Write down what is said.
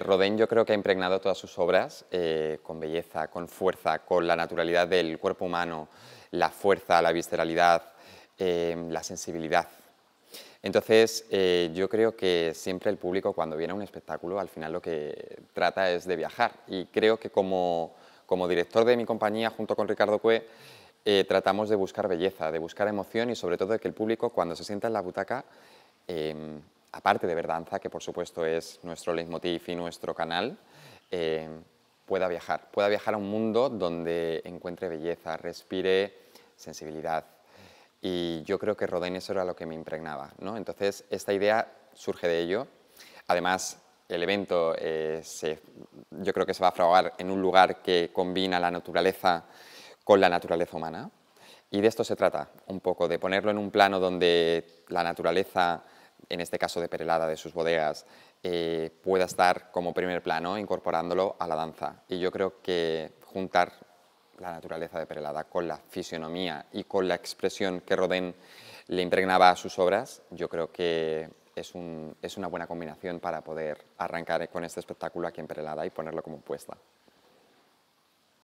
Rodin yo creo que ha impregnado todas sus obras eh, con belleza, con fuerza, con la naturalidad del cuerpo humano, la fuerza, la visceralidad, em, la sensibilidad. Entonces eh, yo creo que siempre el público cuando viene a un espectáculo al final lo que trata es de viajar y creo que como, como director de mi compañía junto con Ricardo Cue eh, tratamos de buscar belleza, de buscar emoción y sobre todo de que el público cuando se sienta en la butaca em, aparte de Verdanza, que por supuesto es nuestro leitmotiv y nuestro canal, eh, pueda viajar, pueda viajar a un mundo donde encuentre belleza, respire sensibilidad. Y yo creo que Rodin eso era lo que me impregnaba. ¿no? Entonces, esta idea surge de ello. Además, el evento eh, yo creo que se va a fraguar en un lugar que combina la naturaleza con la naturaleza humana. Y de esto se trata, un poco, de ponerlo en un plano donde la naturaleza en este caso de Perelada, de sus bodegas, eh, pueda estar como primer plano incorporándolo a la danza. Y yo creo que juntar la naturaleza de Perelada con la fisionomía y con la expresión que Rodin le impregnaba a sus obras, yo creo que es, es una buena combinación para poder arrancar con este espectáculo aquí en Perelada y ponerlo como puesta.